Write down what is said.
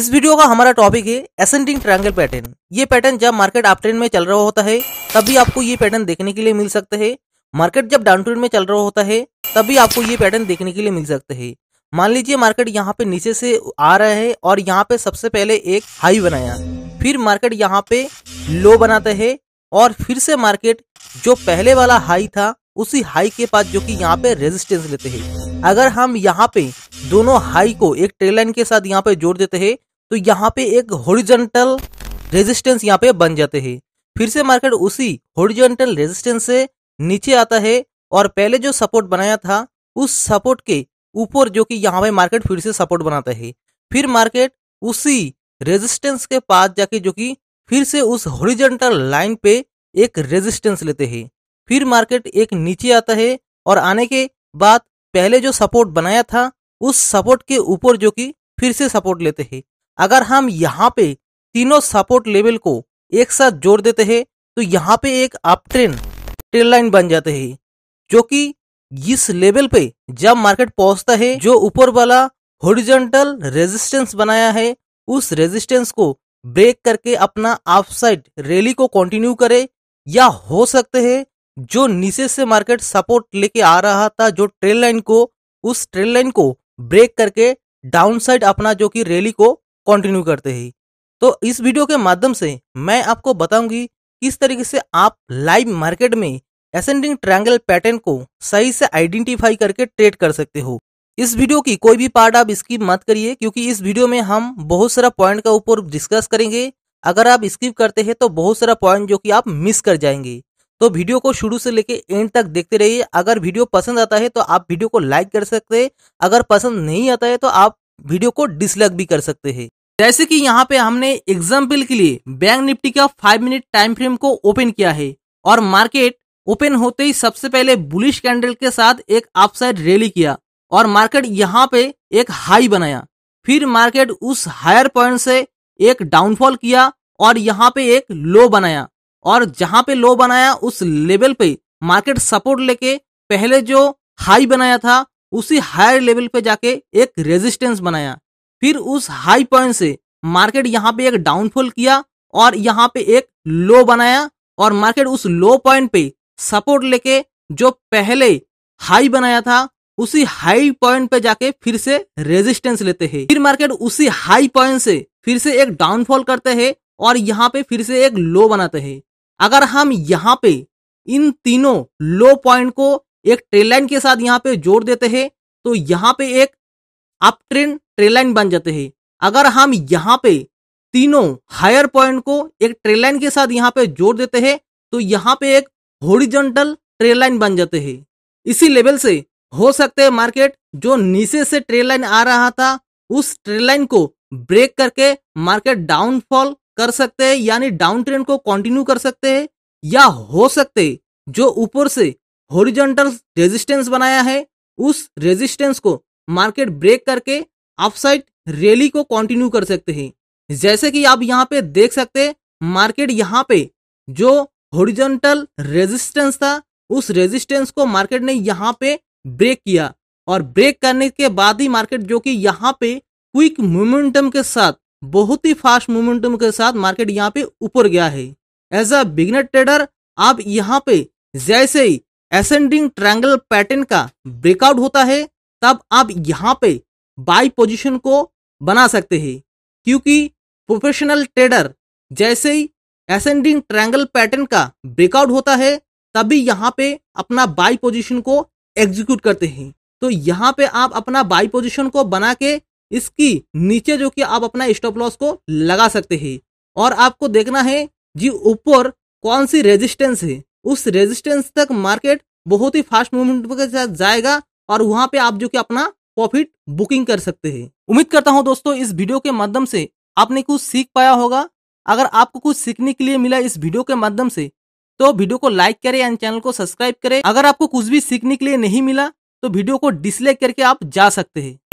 इस वीडियो का हमारा टॉपिक है एसेंडिंग ट्रायंगल पैटर्न ये पैटर्न जब मार्केट अपट्रेंड में चल रहा होता है तभी आपको ये पैटर्न देखने के लिए मिल सकते हैं मार्केट जब डाउन ट्रेंड में चल रहा होता है तभी आपको ये पैटर्न देखने के लिए मिल सकते हैं मान लीजिए मार्केट यहाँ पे नीचे से आ रहा है और यहाँ पे सबसे पहले एक हाई बनाया फिर मार्केट यहाँ पे लो बनाते है और फिर से मार्केट जो पहले वाला हाई था उसी हाई के पास जो कि यहाँ पे रेजिस्टेंस लेते हैं अगर हम यहाँ पे दोनों हाई को एक लाइन के साथ यहाँ पे जोड़ देते हैं तो यहाँ पे एक होरिजेंटल रेजिस्टेंस यहाँ पे बन जाते हैं फिर से मार्केट उसी होरिजेंटल रेजिस्टेंस से नीचे आता है और पहले जो सपोर्ट बनाया था उस सपोर्ट के ऊपर जो कि यहाँ पे मार्केट फिर से सपोर्ट बनाता है फिर मार्केट उसी रेजिस्टेंस के पास जाके जो कि फिर से उस होरिजेंटल लाइन पे एक रेजिस्टेंस लेते हैं फिर मार्केट एक नीचे आता है और आने के बाद पहले जो सपोर्ट बनाया था उस सपोर्ट के ऊपर जो कि फिर से सपोर्ट लेते हैं अगर हम यहाँ पे तीनों सपोर्ट लेवल को एक साथ जोड़ देते हैं तो यहाँ पे एक अप ट्रेंड ट्रेन लाइन बन जाते हैं जो कि इस लेवल पे जब मार्केट पहुंचता है जो ऊपर वाला हॉरिजॉन्टल रेजिस्टेंस बनाया है उस रेजिस्टेंस को ब्रेक करके अपना अपसाइड रैली को कंटिन्यू करे या हो सकते हैं जो नीचे से मार्केट सपोर्ट लेके आ रहा था जो ट्रेन लाइन को उस ट्रेन लाइन को ब्रेक करके डाउन साइड अपना जो कि रैली को कंटिन्यू करते ही तो इस वीडियो के माध्यम से मैं आपको बताऊंगी किस तरीके से आप लाइव मार्केट में एसेंडिंग ट्रायंगल पैटर्न को सही से आइडेंटिफाई करके ट्रेड कर सकते हो इस वीडियो की कोई भी पार्ट आप स्किप मत करिए क्योंकि इस वीडियो में हम बहुत सारा पॉइंट का ऊपर डिस्कस करेंगे अगर आप स्किप करते हैं तो बहुत सारा पॉइंट जो कि आप मिस कर जाएंगे तो वीडियो को शुरू से लेके एंड तक देखते रहिए अगर वीडियो पसंद आता है तो आप वीडियो को लाइक कर सकते हैं अगर पसंद नहीं आता है तो आप वीडियो को डिसलाइक भी कर सकते हैं जैसे कि यहाँ पे हमने एग्जाम्पल के लिए बैंक निफ्टी का फाइव मिनट टाइम फ्रेम को ओपन किया है और मार्केट ओपन होते ही सबसे पहले बुलिश कैंडल के साथ एक अपसाइड रैली किया और मार्केट यहाँ पे एक हाई बनाया फिर मार्केट उस हायर पॉइंट से एक डाउनफॉल किया और यहाँ पे एक लो बनाया और जहां पे लो बनाया उस लेवल पे मार्केट सपोर्ट लेके पहले जो हाई बनाया था उसी हायर लेवल पे जाके एक रेजिस्टेंस बनाया फिर उस हाई पॉइंट से मार्केट यहाँ पे एक डाउनफॉल किया और यहाँ पे एक लो बनाया और मार्केट उस लो पॉइंट पे सपोर्ट लेके जो पहले हाई बनाया था उसी हाई पॉइंट पे जाके फिर से रेजिस्टेंस लेते हैं फिर मार्केट उसी हाई पॉइंट से फिर से एक डाउनफॉल करते हैं और यहाँ पे फिर से एक लो बनाते हैं अगर हम यहाँ पे इन तीनों लो पॉइंट को एक ट्रेन लाइन के साथ यहाँ पे जोड़ देते हैं तो यहाँ पे एक अप ट्रेन ट्रेन लाइन बन जाते हैं अगर हम यहाँ पे तीनों हायर पॉइंट को एक ट्रेन लाइन के साथ यहाँ पे जोड़ देते हैं तो यहाँ पे एक होरिजेंटल ट्रेन लाइन बन जाते हैं इसी लेवल से हो सकते है मार्केट जो नीचे से ट्रेन लाइन आ रहा था उस ट्रेन लाइन को ब्रेक करके मार्केट डाउनफॉल कर सकते हैं यानी डाउन ट्रेंड को कंटिन्यू कर सकते हैं या हो सकते जो ऊपर से होरिजेंटल रेजिस्टेंस बनाया है उस रेजिस्टेंस को मार्केट ब्रेक करके अपसाइड रैली को कंटिन्यू कर सकते हैं जैसे कि आप यहाँ पे देख सकते हैं मार्केट यहाँ पे जो होरिजेंटल रेजिस्टेंस था उस रेजिस्टेंस को मार्केट ने यहाँ पे ब्रेक किया और ब्रेक करने के बाद ही मार्केट जो कि यहाँ पे क्विक मोमेंटम के साथ बहुत ही फास्ट मोमेंटम के साथ मार्केट यहाँ पे ऊपर गया है एज अ बिगनर ट्रेडर आप यहाँ पे जैसे ही एसेंडिंग ट्रायंगल पैटर्न का ब्रेकआउट होता है तब आप यहाँ पे बाई पोजीशन को बना सकते हैं क्योंकि प्रोफेशनल ट्रेडर जैसे ही एसेंडिंग ट्रायंगल पैटर्न का ब्रेकआउट होता है तभी यहाँ पे अपना बाई पोजीशन को एग्जीक्यूट करते हैं तो यहाँ पे आप अपना बाई पोजीशन को बना के इसकी नीचे जो कि आप अपना स्टॉप लॉस को लगा सकते हैं और आपको देखना है जी ऊपर कौन सी रेजिस्टेंस है उस रेजिस्टेंस तक मार्केट बहुत ही फास्ट मूवमेंट के साथ जाएगा और वहां पे आप जो कि अपना प्रॉफिट बुकिंग कर सकते हैं उम्मीद करता हूं दोस्तों इस वीडियो के माध्यम से आपने कुछ सीख पाया होगा अगर आपको कुछ सीखने के लिए मिला इस वीडियो के माध्यम से तो वीडियो को लाइक करें एंड चैनल को सब्सक्राइब करें अगर आपको कुछ भी सीखने के लिए नहीं मिला तो वीडियो को डिसलाइक करके आप जा सकते हैं